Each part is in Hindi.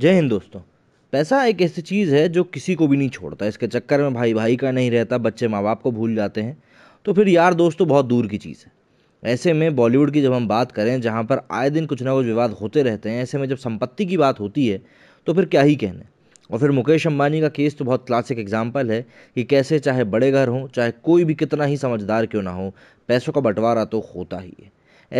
जय हिंद दोस्तों पैसा एक ऐसी चीज़ है जो किसी को भी नहीं छोड़ता इसके चक्कर में भाई भाई का नहीं रहता बच्चे माँ बाप को भूल जाते हैं तो फिर यार दोस्त तो बहुत दूर की चीज़ है ऐसे में बॉलीवुड की जब हम बात करें जहाँ पर आए दिन कुछ ना कुछ विवाद होते रहते हैं ऐसे में जब संपत्ति की बात होती है तो फिर क्या ही कहने और फिर मुकेश अंबानी का केस तो बहुत क्लासिक एग्जाम्पल है कि कैसे चाहे बड़े घर हों चाहे कोई भी कितना ही समझदार क्यों ना हो पैसों का बंटवारा तो होता ही है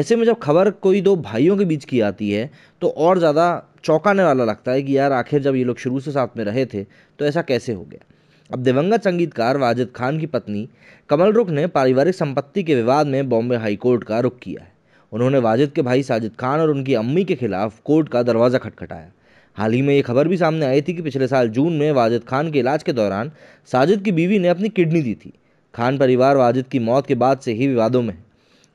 ऐसे में जब खबर कोई दो भाइयों के बीच की आती है तो और ज़्यादा चौंकाने वाला लगता है कि यार आखिर जब ये लोग शुरू से साथ में रहे थे तो ऐसा कैसे हो गया अब दिवंगत संगीतकार वाजिद खान की पत्नी कमल रुख ने पारिवारिक संपत्ति के विवाद में बॉम्बे हाईकोर्ट का रुख किया है उन्होंने वाजिद के भाई साजिद खान और उनकी अम्मी के खिलाफ कोर्ट का दरवाज़ा खटखटाया हाल ही में ये खबर भी सामने आई थी कि पिछले साल जून में वाजिद खान के इलाज के दौरान साजिद की बीवी ने अपनी किडनी दी थी खान परिवार वाजिद की मौत के बाद से ही विवादों में है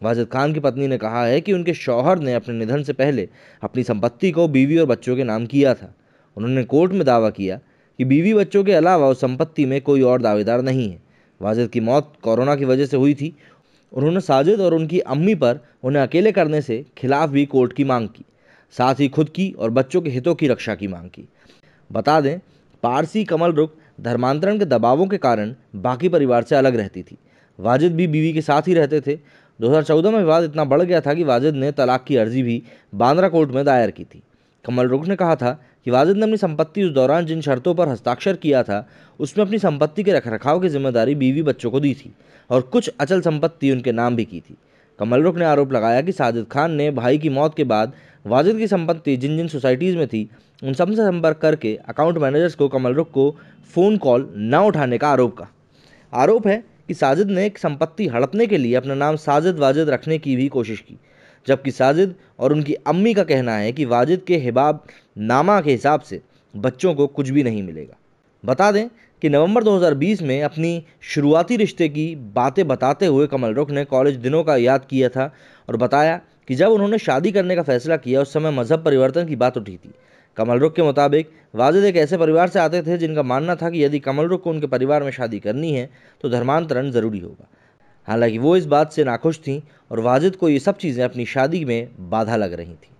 वाजिद खान की पत्नी ने कहा है कि उनके शौहर ने अपने निधन से पहले अपनी संपत्ति को बीवी और बच्चों के नाम किया था उन्होंने कोर्ट में दावा किया कि बीवी बच्चों के अलावा उस संपत्ति में कोई और दावेदार नहीं है वाजिद की मौत कोरोना की वजह से हुई थी उन्होंने साजिद और उनकी अम्मी पर उन्हें अकेले करने से खिलाफ भी कोर्ट की मांग की साथ ही खुद की और बच्चों के हितों की रक्षा की मांग की बता दें पारसी कमल रुख धर्मांतरण के दबावों के कारण बाकी परिवार से अलग रहती थी वाजिद भी बीवी के साथ ही रहते थे 2014 में विवाद इतना बढ़ गया था कि वाजिद ने तलाक की अर्जी भी बांद्रा कोर्ट में दायर की थी कमल रुख ने कहा था कि वाजिद ने अपनी संपत्ति उस दौरान जिन शर्तों पर हस्ताक्षर किया था उसमें अपनी संपत्ति के रखरखाव की जिम्मेदारी बीवी बच्चों को दी थी और कुछ अचल संपत्ति उनके नाम भी की थी कमल रुख ने आरोप लगाया कि साजिद खान ने भाई की मौत के बाद वाजिद की संपत्ति जिन जिन सोसाइटीज़ में थी उन सब से संपर्क करके अकाउंट मैनेजर्स को कमल रुख को फ़ोन कॉल ना उठाने का आरोप का आरोप है कि साजिद ने एक संपत्ति हड़पने के लिए अपना नाम साजिद वाजिद रखने की भी कोशिश की जबकि साजिद और उनकी अम्मी का कहना है कि वाजिद के हिबाब नामा के हिसाब से बच्चों को कुछ भी नहीं मिलेगा बता दें कि नवंबर 2020 में अपनी शुरुआती रिश्ते की बातें बताते हुए कमल रुख ने कॉलेज दिनों का याद किया था और बताया कि जब उन्होंने शादी करने का फैसला किया उस समय मज़हब परिवर्तन की बात उठी थी कमलरुख के मुताबिक वाजिद एक ऐसे परिवार से आते थे जिनका मानना था कि यदि कमलरुख को उनके परिवार में शादी करनी है तो धर्मांतरण ज़रूरी होगा हालांकि वो इस बात से नाखुश थीं और वाजिद को ये सब चीज़ें अपनी शादी में बाधा लग रही थी